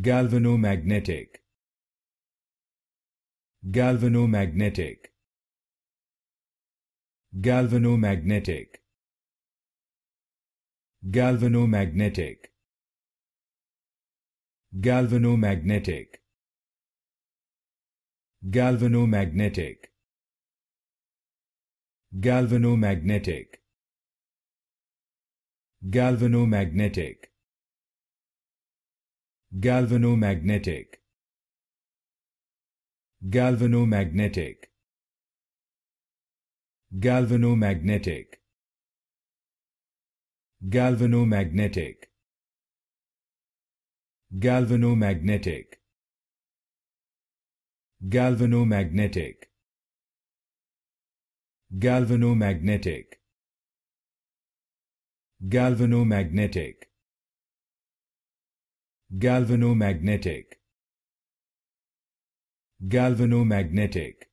galvanomagnetic galvanomagnetic galvanomagnetic galvanomagnetic galvanomagnetic galvanomagnetic galvanomagnetic galvanomagnetic galvanomagnetic galvanomagnetic galvanomagnetic galvanomagnetic galvanomagnetic galvanomagnetic galvanomagnetic galvanomagnetic galvanomagnetic galvanomagnetic